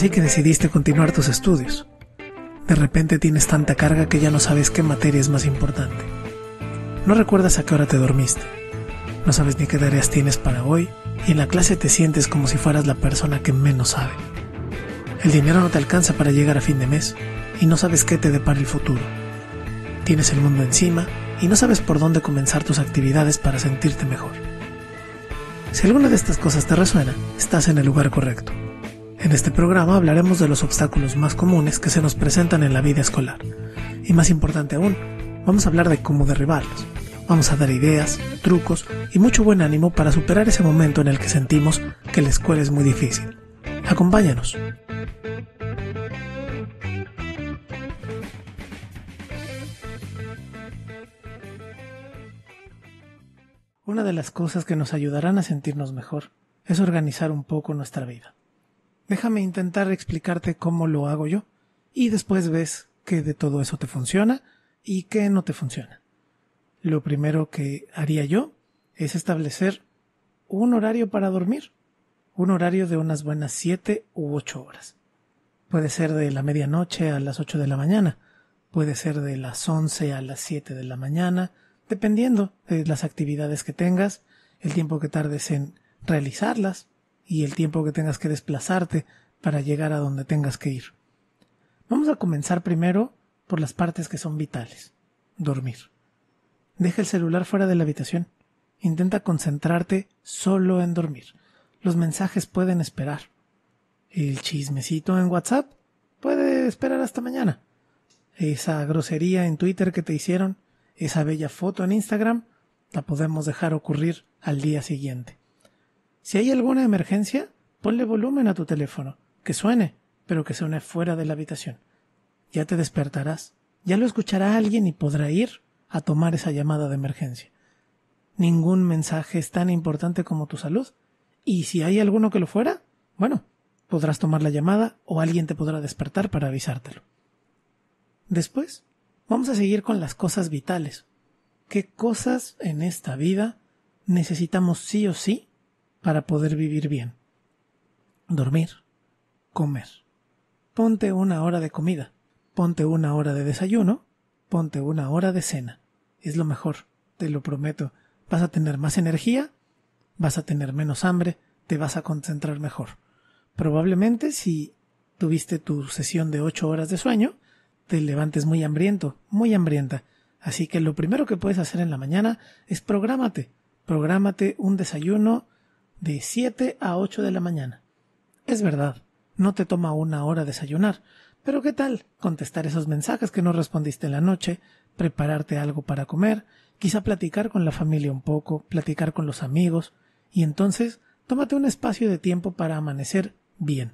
Así que decidiste continuar tus estudios. De repente tienes tanta carga que ya no sabes qué materia es más importante. No recuerdas a qué hora te dormiste. No sabes ni qué tareas tienes para hoy y en la clase te sientes como si fueras la persona que menos sabe. El dinero no te alcanza para llegar a fin de mes y no sabes qué te depara el futuro. Tienes el mundo encima y no sabes por dónde comenzar tus actividades para sentirte mejor. Si alguna de estas cosas te resuena, estás en el lugar correcto. En este programa hablaremos de los obstáculos más comunes que se nos presentan en la vida escolar. Y más importante aún, vamos a hablar de cómo derribarlos. Vamos a dar ideas, trucos y mucho buen ánimo para superar ese momento en el que sentimos que la escuela es muy difícil. Acompáñanos. Una de las cosas que nos ayudarán a sentirnos mejor es organizar un poco nuestra vida déjame intentar explicarte cómo lo hago yo y después ves qué de todo eso te funciona y qué no te funciona. Lo primero que haría yo es establecer un horario para dormir, un horario de unas buenas siete u ocho horas. Puede ser de la medianoche a las 8 de la mañana, puede ser de las 11 a las 7 de la mañana, dependiendo de las actividades que tengas, el tiempo que tardes en realizarlas y el tiempo que tengas que desplazarte para llegar a donde tengas que ir. Vamos a comenzar primero por las partes que son vitales. Dormir. Deja el celular fuera de la habitación. Intenta concentrarte solo en dormir. Los mensajes pueden esperar. El chismecito en WhatsApp puede esperar hasta mañana. Esa grosería en Twitter que te hicieron, esa bella foto en Instagram, la podemos dejar ocurrir al día siguiente. Si hay alguna emergencia, ponle volumen a tu teléfono, que suene, pero que suene fuera de la habitación. Ya te despertarás, ya lo escuchará alguien y podrá ir a tomar esa llamada de emergencia. Ningún mensaje es tan importante como tu salud, y si hay alguno que lo fuera, bueno, podrás tomar la llamada o alguien te podrá despertar para avisártelo. Después, vamos a seguir con las cosas vitales. ¿Qué cosas en esta vida necesitamos sí o sí para poder vivir bien. Dormir, comer. Ponte una hora de comida, ponte una hora de desayuno, ponte una hora de cena. Es lo mejor, te lo prometo. Vas a tener más energía, vas a tener menos hambre, te vas a concentrar mejor. Probablemente si tuviste tu sesión de ocho horas de sueño, te levantes muy hambriento, muy hambrienta. Así que lo primero que puedes hacer en la mañana es prográmate. Prográmate un desayuno de 7 a 8 de la mañana. Es verdad, no te toma una hora desayunar, pero ¿qué tal contestar esos mensajes que no respondiste en la noche, prepararte algo para comer, quizá platicar con la familia un poco, platicar con los amigos, y entonces tómate un espacio de tiempo para amanecer bien.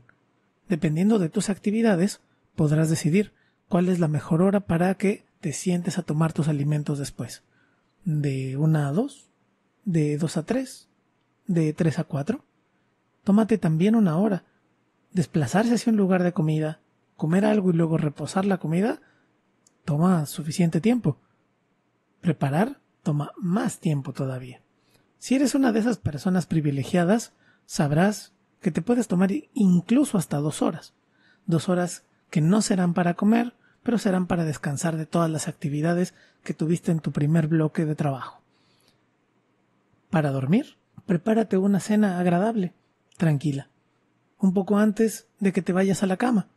Dependiendo de tus actividades, podrás decidir cuál es la mejor hora para que te sientes a tomar tus alimentos después. De una a dos, de dos a tres, de 3 a 4? Tómate también una hora. Desplazarse hacia un lugar de comida, comer algo y luego reposar la comida, toma suficiente tiempo. Preparar toma más tiempo todavía. Si eres una de esas personas privilegiadas, sabrás que te puedes tomar incluso hasta dos horas. Dos horas que no serán para comer, pero serán para descansar de todas las actividades que tuviste en tu primer bloque de trabajo. Para dormir, prepárate una cena agradable, tranquila, un poco antes de que te vayas a la cama.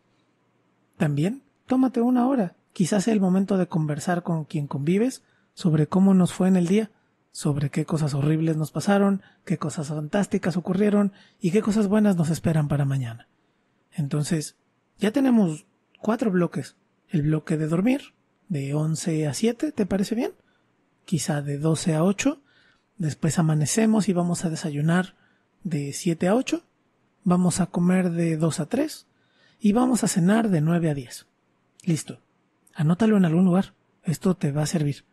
También tómate una hora, quizás sea el momento de conversar con quien convives sobre cómo nos fue en el día, sobre qué cosas horribles nos pasaron, qué cosas fantásticas ocurrieron y qué cosas buenas nos esperan para mañana. Entonces, ya tenemos cuatro bloques. El bloque de dormir, de once a siete, ¿te parece bien? Quizá de 12 a 8 Después amanecemos y vamos a desayunar de 7 a 8, vamos a comer de 2 a 3 y vamos a cenar de 9 a 10. Listo. Anótalo en algún lugar. Esto te va a servir.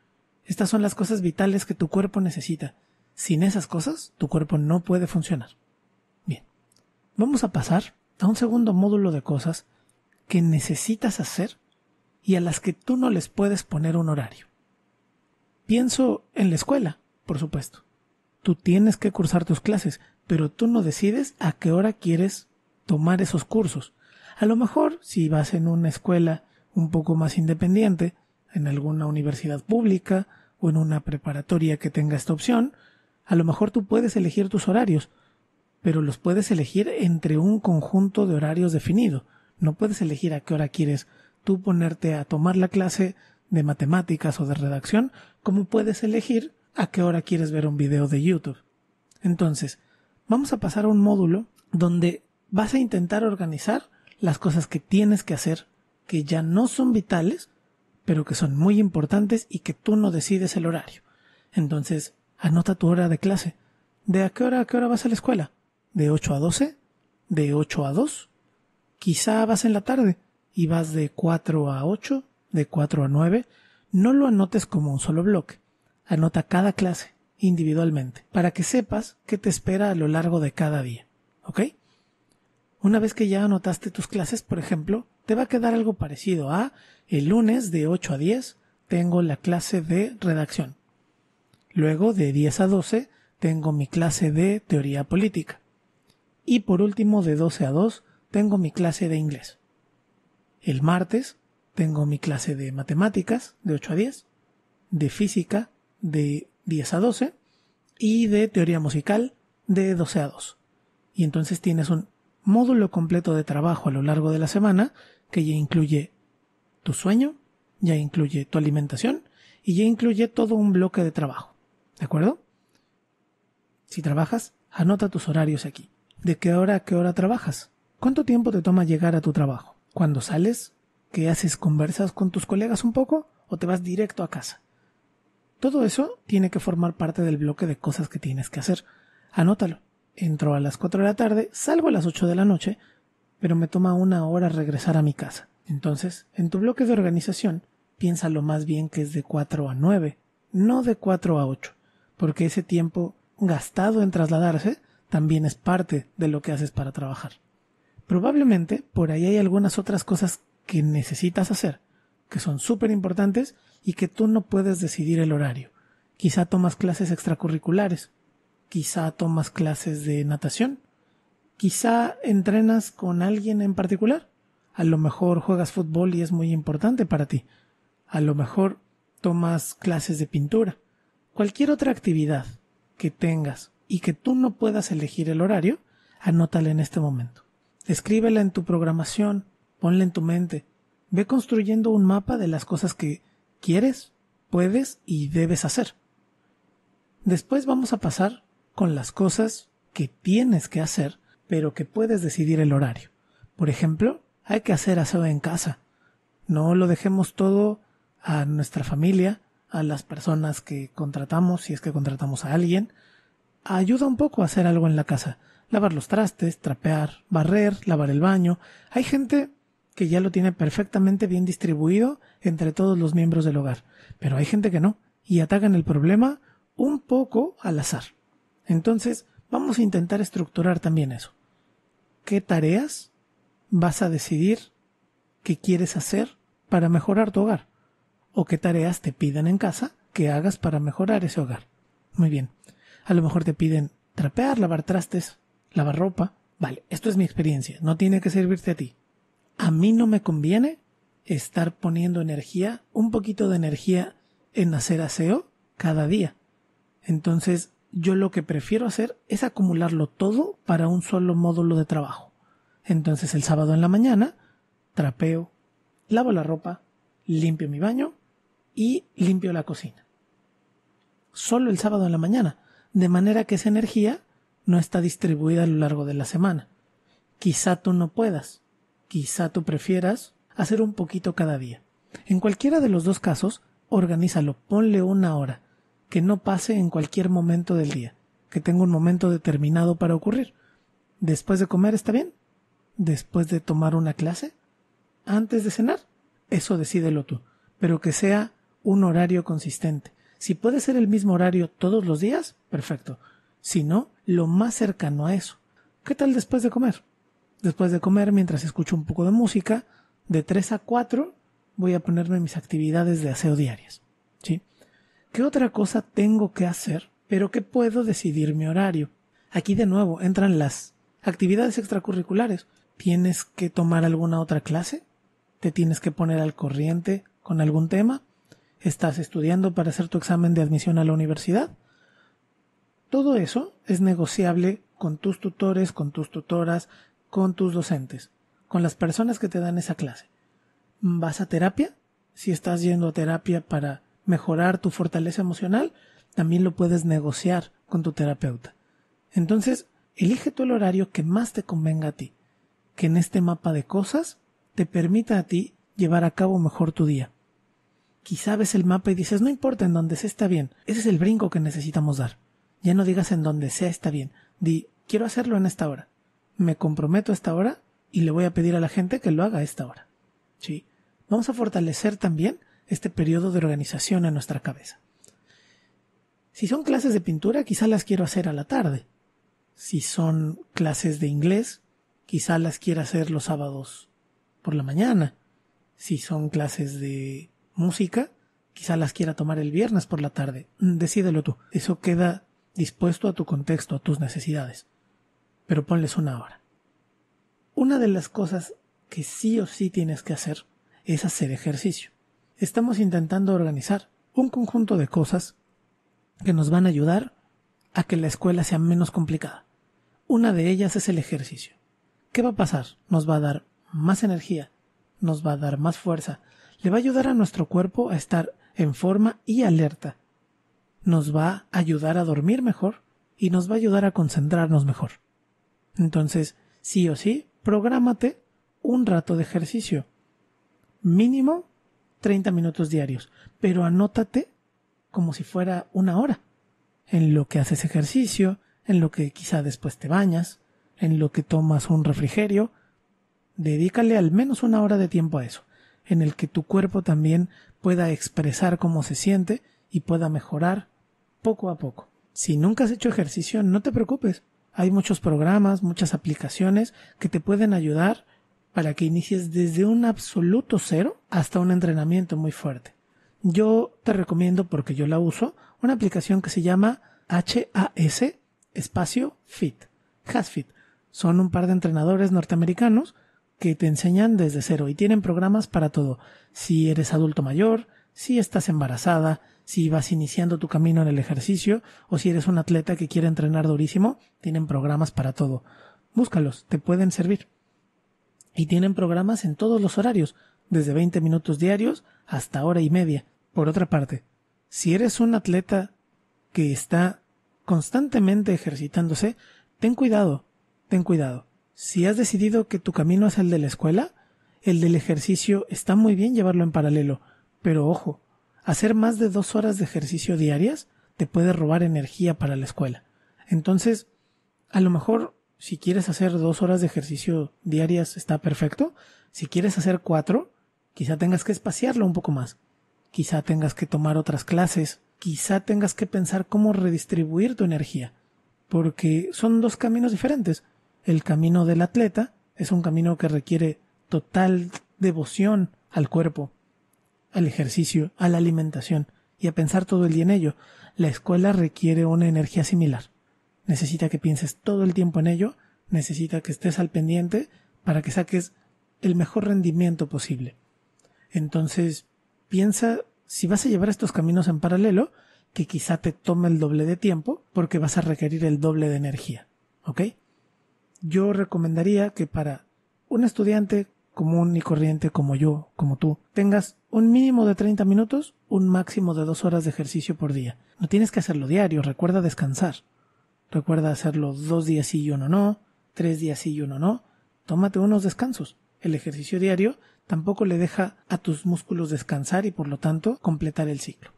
Estas son las cosas vitales que tu cuerpo necesita. Sin esas cosas, tu cuerpo no puede funcionar. Bien. Vamos a pasar a un segundo módulo de cosas que necesitas hacer y a las que tú no les puedes poner un horario. Pienso en la escuela por supuesto. Tú tienes que cursar tus clases, pero tú no decides a qué hora quieres tomar esos cursos. A lo mejor, si vas en una escuela un poco más independiente, en alguna universidad pública o en una preparatoria que tenga esta opción, a lo mejor tú puedes elegir tus horarios, pero los puedes elegir entre un conjunto de horarios definido. No puedes elegir a qué hora quieres tú ponerte a tomar la clase de matemáticas o de redacción, como puedes elegir a qué hora quieres ver un video de YouTube. Entonces, vamos a pasar a un módulo donde vas a intentar organizar las cosas que tienes que hacer, que ya no son vitales, pero que son muy importantes y que tú no decides el horario. Entonces, anota tu hora de clase. ¿De a qué hora a qué hora vas a la escuela? ¿De 8 a 12? ¿De 8 a 2? Quizá vas en la tarde y vas de 4 a 8, de 4 a 9. No lo anotes como un solo bloque. Anota cada clase individualmente para que sepas qué te espera a lo largo de cada día. ¿Ok? Una vez que ya anotaste tus clases, por ejemplo, te va a quedar algo parecido a el lunes de 8 a 10 tengo la clase de redacción. Luego de 10 a 12 tengo mi clase de teoría política. Y por último de 12 a 2 tengo mi clase de inglés. El martes tengo mi clase de matemáticas de 8 a 10, de física de 10 a 12 y de teoría musical de 12 a 2. Y entonces tienes un módulo completo de trabajo a lo largo de la semana que ya incluye tu sueño, ya incluye tu alimentación y ya incluye todo un bloque de trabajo. ¿De acuerdo? Si trabajas, anota tus horarios aquí. ¿De qué hora a qué hora trabajas? ¿Cuánto tiempo te toma llegar a tu trabajo? ¿Cuándo sales? ¿Qué haces? ¿Conversas con tus colegas un poco? ¿O te vas directo a casa? Todo eso tiene que formar parte del bloque de cosas que tienes que hacer. Anótalo. Entro a las 4 de la tarde, salgo a las 8 de la noche, pero me toma una hora regresar a mi casa. Entonces, en tu bloque de organización, piénsalo más bien que es de 4 a 9, no de 4 a 8, porque ese tiempo gastado en trasladarse también es parte de lo que haces para trabajar. Probablemente por ahí hay algunas otras cosas que necesitas hacer, que son súper importantes y que tú no puedes decidir el horario. Quizá tomas clases extracurriculares, quizá tomas clases de natación, quizá entrenas con alguien en particular, a lo mejor juegas fútbol y es muy importante para ti, a lo mejor tomas clases de pintura, cualquier otra actividad que tengas y que tú no puedas elegir el horario, anótale en este momento. Escríbela en tu programación, ponla en tu mente, ve construyendo un mapa de las cosas que quieres, puedes y debes hacer. Después vamos a pasar con las cosas que tienes que hacer, pero que puedes decidir el horario. Por ejemplo, hay que hacer aseo en casa. No lo dejemos todo a nuestra familia, a las personas que contratamos, si es que contratamos a alguien. Ayuda un poco a hacer algo en la casa. Lavar los trastes, trapear, barrer, lavar el baño. Hay gente que ya lo tiene perfectamente bien distribuido entre todos los miembros del hogar, pero hay gente que no, y atacan el problema un poco al azar. Entonces, vamos a intentar estructurar también eso. ¿Qué tareas vas a decidir que quieres hacer para mejorar tu hogar? ¿O qué tareas te piden en casa que hagas para mejorar ese hogar? Muy bien. A lo mejor te piden trapear, lavar trastes, lavar ropa. Vale, esto es mi experiencia, no tiene que servirte a ti a mí no me conviene estar poniendo energía, un poquito de energía en hacer aseo cada día. Entonces, yo lo que prefiero hacer es acumularlo todo para un solo módulo de trabajo. Entonces, el sábado en la mañana, trapeo, lavo la ropa, limpio mi baño y limpio la cocina. Solo el sábado en la mañana, de manera que esa energía no está distribuida a lo largo de la semana. Quizá tú no puedas, quizá tú prefieras hacer un poquito cada día. En cualquiera de los dos casos, organízalo, ponle una hora, que no pase en cualquier momento del día, que tenga un momento determinado para ocurrir. Después de comer está bien, después de tomar una clase, antes de cenar, eso decídelo tú, pero que sea un horario consistente. Si puede ser el mismo horario todos los días, perfecto. Si no, lo más cercano a eso. ¿Qué tal después de comer? Después de comer, mientras escucho un poco de música, de 3 a 4 voy a ponerme mis actividades de aseo diarias. ¿sí? ¿Qué otra cosa tengo que hacer, pero qué puedo decidir mi horario? Aquí de nuevo entran las actividades extracurriculares. ¿Tienes que tomar alguna otra clase? ¿Te tienes que poner al corriente con algún tema? ¿Estás estudiando para hacer tu examen de admisión a la universidad? Todo eso es negociable con tus tutores, con tus tutoras, con tus docentes, con las personas que te dan esa clase. ¿Vas a terapia? Si estás yendo a terapia para mejorar tu fortaleza emocional, también lo puedes negociar con tu terapeuta. Entonces, elige tú el horario que más te convenga a ti, que en este mapa de cosas te permita a ti llevar a cabo mejor tu día. Quizá ves el mapa y dices, no importa en dónde sea está bien, ese es el brinco que necesitamos dar. Ya no digas en donde sea está bien, di, quiero hacerlo en esta hora me comprometo a esta hora y le voy a pedir a la gente que lo haga a esta hora. ¿Sí? Vamos a fortalecer también este periodo de organización en nuestra cabeza. Si son clases de pintura, quizá las quiero hacer a la tarde. Si son clases de inglés, quizá las quiera hacer los sábados por la mañana. Si son clases de música, quizá las quiera tomar el viernes por la tarde. Decídelo tú. Eso queda dispuesto a tu contexto, a tus necesidades pero ponles una hora. Una de las cosas que sí o sí tienes que hacer es hacer ejercicio. Estamos intentando organizar un conjunto de cosas que nos van a ayudar a que la escuela sea menos complicada. Una de ellas es el ejercicio. ¿Qué va a pasar? Nos va a dar más energía, nos va a dar más fuerza, le va a ayudar a nuestro cuerpo a estar en forma y alerta, nos va a ayudar a dormir mejor y nos va a ayudar a concentrarnos mejor. Entonces, sí o sí, prográmate un rato de ejercicio. Mínimo 30 minutos diarios, pero anótate como si fuera una hora en lo que haces ejercicio, en lo que quizá después te bañas, en lo que tomas un refrigerio. Dedícale al menos una hora de tiempo a eso, en el que tu cuerpo también pueda expresar cómo se siente y pueda mejorar poco a poco. Si nunca has hecho ejercicio, no te preocupes. Hay muchos programas, muchas aplicaciones que te pueden ayudar para que inicies desde un absoluto cero hasta un entrenamiento muy fuerte. Yo te recomiendo, porque yo la uso, una aplicación que se llama HAS espacio Fit. HasFit. Son un par de entrenadores norteamericanos que te enseñan desde cero y tienen programas para todo. Si eres adulto mayor, si estás embarazada, si vas iniciando tu camino en el ejercicio o si eres un atleta que quiere entrenar durísimo, tienen programas para todo. Búscalos, te pueden servir. Y tienen programas en todos los horarios, desde 20 minutos diarios hasta hora y media. Por otra parte, si eres un atleta que está constantemente ejercitándose, ten cuidado, ten cuidado. Si has decidido que tu camino es el de la escuela, el del ejercicio está muy bien llevarlo en paralelo, pero ojo, hacer más de dos horas de ejercicio diarias te puede robar energía para la escuela. Entonces, a lo mejor si quieres hacer dos horas de ejercicio diarias está perfecto. Si quieres hacer cuatro, quizá tengas que espaciarlo un poco más. Quizá tengas que tomar otras clases. Quizá tengas que pensar cómo redistribuir tu energía. Porque son dos caminos diferentes. El camino del atleta es un camino que requiere total devoción al cuerpo, al ejercicio, a la alimentación y a pensar todo el día en ello. La escuela requiere una energía similar. Necesita que pienses todo el tiempo en ello, necesita que estés al pendiente para que saques el mejor rendimiento posible. Entonces, piensa si vas a llevar estos caminos en paralelo, que quizá te tome el doble de tiempo porque vas a requerir el doble de energía. ¿Ok? Yo recomendaría que para un estudiante común y corriente como yo, como tú, tengas un mínimo de 30 minutos, un máximo de dos horas de ejercicio por día. No tienes que hacerlo diario, recuerda descansar. Recuerda hacerlo dos días y uno no, tres días y uno no. Tómate unos descansos. El ejercicio diario tampoco le deja a tus músculos descansar y por lo tanto completar el ciclo.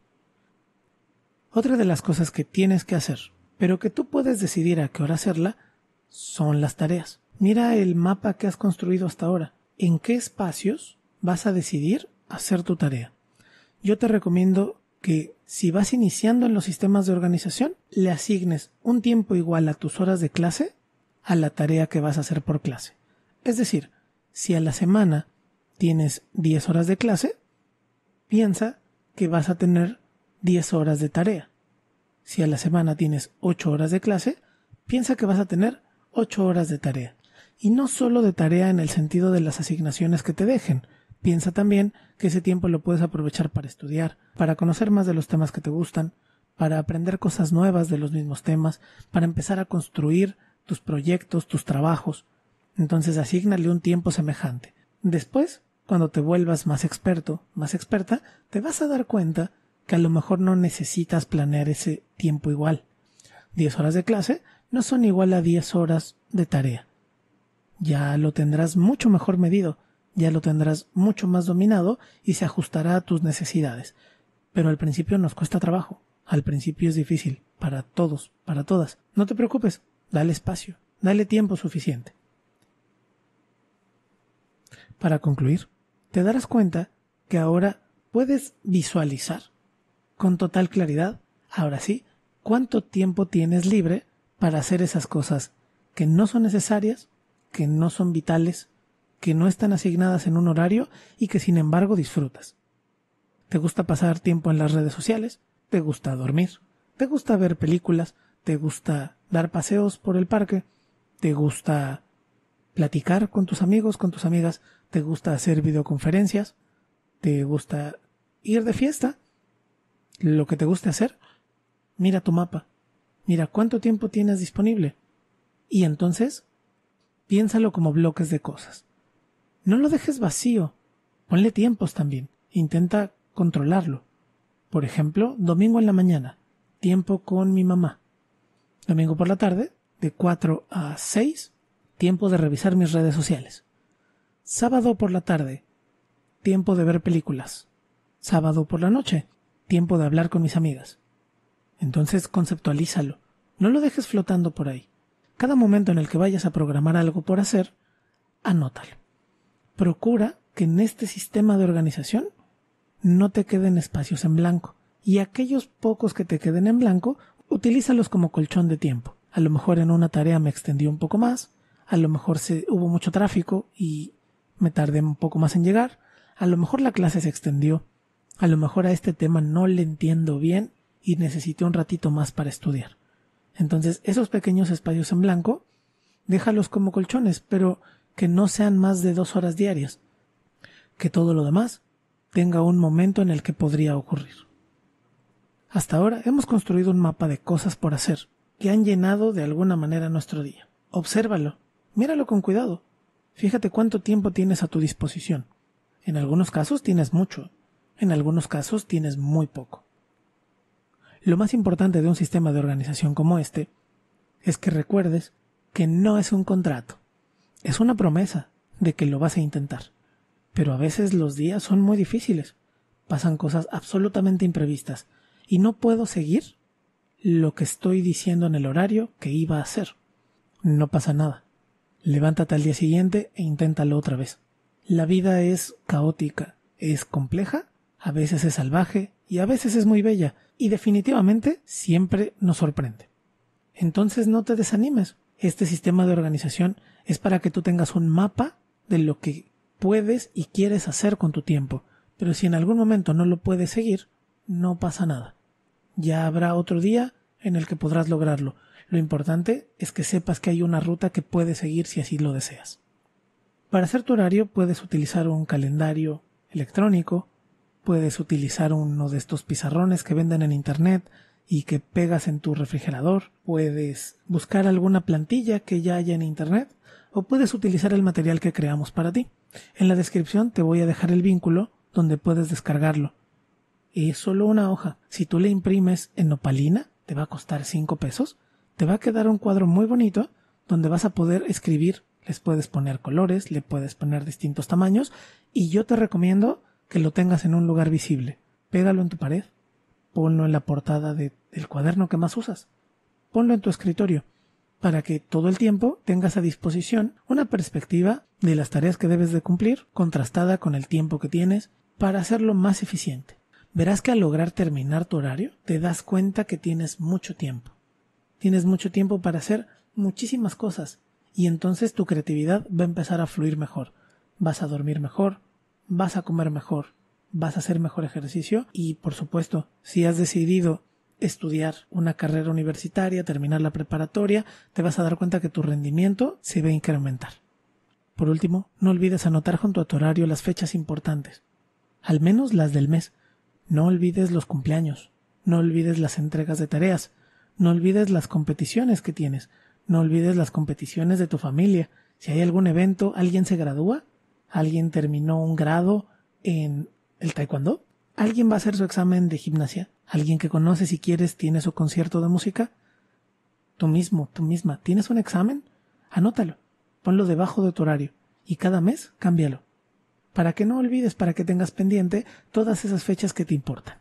Otra de las cosas que tienes que hacer, pero que tú puedes decidir a qué hora hacerla, son las tareas. Mira el mapa que has construido hasta ahora en qué espacios vas a decidir hacer tu tarea. Yo te recomiendo que si vas iniciando en los sistemas de organización, le asignes un tiempo igual a tus horas de clase a la tarea que vas a hacer por clase. Es decir, si a la semana tienes 10 horas de clase, piensa que vas a tener 10 horas de tarea. Si a la semana tienes 8 horas de clase, piensa que vas a tener 8 horas de tarea y no solo de tarea en el sentido de las asignaciones que te dejen. Piensa también que ese tiempo lo puedes aprovechar para estudiar, para conocer más de los temas que te gustan, para aprender cosas nuevas de los mismos temas, para empezar a construir tus proyectos, tus trabajos. Entonces asígnale un tiempo semejante. Después, cuando te vuelvas más experto, más experta, te vas a dar cuenta que a lo mejor no necesitas planear ese tiempo igual. Diez horas de clase no son igual a diez horas de tarea ya lo tendrás mucho mejor medido, ya lo tendrás mucho más dominado y se ajustará a tus necesidades. Pero al principio nos cuesta trabajo, al principio es difícil, para todos, para todas. No te preocupes, dale espacio, dale tiempo suficiente. Para concluir, te darás cuenta que ahora puedes visualizar con total claridad, ahora sí, cuánto tiempo tienes libre para hacer esas cosas que no son necesarias que no son vitales, que no están asignadas en un horario y que sin embargo disfrutas. Te gusta pasar tiempo en las redes sociales, te gusta dormir, te gusta ver películas, te gusta dar paseos por el parque, te gusta platicar con tus amigos, con tus amigas, te gusta hacer videoconferencias, te gusta ir de fiesta, lo que te guste hacer, mira tu mapa, mira cuánto tiempo tienes disponible y entonces Piénsalo como bloques de cosas. No lo dejes vacío. Ponle tiempos también. Intenta controlarlo. Por ejemplo, domingo en la mañana, tiempo con mi mamá. Domingo por la tarde, de 4 a 6, tiempo de revisar mis redes sociales. Sábado por la tarde, tiempo de ver películas. Sábado por la noche, tiempo de hablar con mis amigas. Entonces conceptualízalo, no lo dejes flotando por ahí. Cada momento en el que vayas a programar algo por hacer, anótalo. Procura que en este sistema de organización no te queden espacios en blanco y aquellos pocos que te queden en blanco, utilízalos como colchón de tiempo. A lo mejor en una tarea me extendí un poco más, a lo mejor se, hubo mucho tráfico y me tardé un poco más en llegar, a lo mejor la clase se extendió, a lo mejor a este tema no le entiendo bien y necesité un ratito más para estudiar. Entonces, esos pequeños espacios en blanco, déjalos como colchones, pero que no sean más de dos horas diarias. Que todo lo demás tenga un momento en el que podría ocurrir. Hasta ahora hemos construido un mapa de cosas por hacer, que han llenado de alguna manera nuestro día. Obsérvalo, míralo con cuidado. Fíjate cuánto tiempo tienes a tu disposición. En algunos casos tienes mucho, en algunos casos tienes muy poco. Lo más importante de un sistema de organización como este es que recuerdes que no es un contrato, es una promesa de que lo vas a intentar. Pero a veces los días son muy difíciles, pasan cosas absolutamente imprevistas y no puedo seguir lo que estoy diciendo en el horario que iba a hacer. No pasa nada. Levántate al día siguiente e inténtalo otra vez. La vida es caótica, es compleja, a veces es salvaje, y a veces es muy bella y definitivamente siempre nos sorprende. Entonces no te desanimes. Este sistema de organización es para que tú tengas un mapa de lo que puedes y quieres hacer con tu tiempo. Pero si en algún momento no lo puedes seguir, no pasa nada. Ya habrá otro día en el que podrás lograrlo. Lo importante es que sepas que hay una ruta que puedes seguir si así lo deseas. Para hacer tu horario puedes utilizar un calendario electrónico, Puedes utilizar uno de estos pizarrones que venden en internet y que pegas en tu refrigerador. Puedes buscar alguna plantilla que ya haya en internet o puedes utilizar el material que creamos para ti. En la descripción te voy a dejar el vínculo donde puedes descargarlo. Es solo una hoja. Si tú le imprimes en opalina, te va a costar 5 pesos. Te va a quedar un cuadro muy bonito donde vas a poder escribir. Les puedes poner colores, le puedes poner distintos tamaños y yo te recomiendo que lo tengas en un lugar visible. Pégalo en tu pared, ponlo en la portada del cuaderno que más usas, ponlo en tu escritorio, para que todo el tiempo tengas a disposición una perspectiva de las tareas que debes de cumplir, contrastada con el tiempo que tienes, para hacerlo más eficiente. Verás que al lograr terminar tu horario, te das cuenta que tienes mucho tiempo. Tienes mucho tiempo para hacer muchísimas cosas, y entonces tu creatividad va a empezar a fluir mejor. Vas a dormir mejor, vas a comer mejor, vas a hacer mejor ejercicio y por supuesto, si has decidido estudiar una carrera universitaria, terminar la preparatoria, te vas a dar cuenta que tu rendimiento se va a incrementar. Por último, no olvides anotar junto a tu horario las fechas importantes, al menos las del mes. No olvides los cumpleaños, no olvides las entregas de tareas, no olvides las competiciones que tienes, no olvides las competiciones de tu familia. Si hay algún evento, alguien se gradúa, alguien terminó un grado en el taekwondo, alguien va a hacer su examen de gimnasia, alguien que conoces si quieres tiene su concierto de música, tú mismo, tú misma, ¿tienes un examen? Anótalo, ponlo debajo de tu horario y cada mes cámbialo, para que no olvides, para que tengas pendiente todas esas fechas que te importan.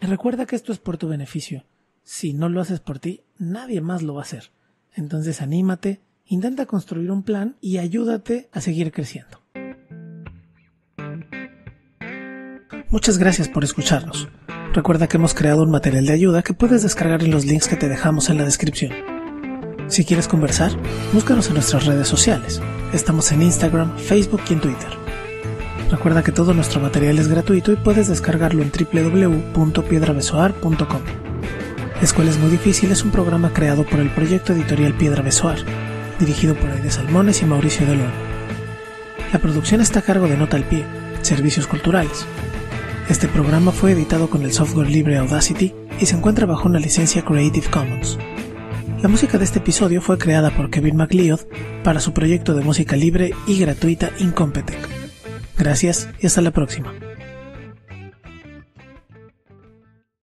recuerda que esto es por tu beneficio. Si no lo haces por ti, nadie más lo va a hacer. Entonces anímate, Intenta construir un plan y ayúdate a seguir creciendo. Muchas gracias por escucharnos. Recuerda que hemos creado un material de ayuda que puedes descargar en los links que te dejamos en la descripción. Si quieres conversar, búscanos en nuestras redes sociales. Estamos en Instagram, Facebook y en Twitter. Recuerda que todo nuestro material es gratuito y puedes descargarlo en www.piedrabesoar.com. Escuelas Muy Difícil es un programa creado por el proyecto editorial Piedra Besoar dirigido por Aide Salmones y Mauricio Delor. La producción está a cargo de Nota al Pie, Servicios Culturales. Este programa fue editado con el software libre Audacity y se encuentra bajo una licencia Creative Commons. La música de este episodio fue creada por Kevin McLeod para su proyecto de música libre y gratuita Incompetech. Gracias y hasta la próxima.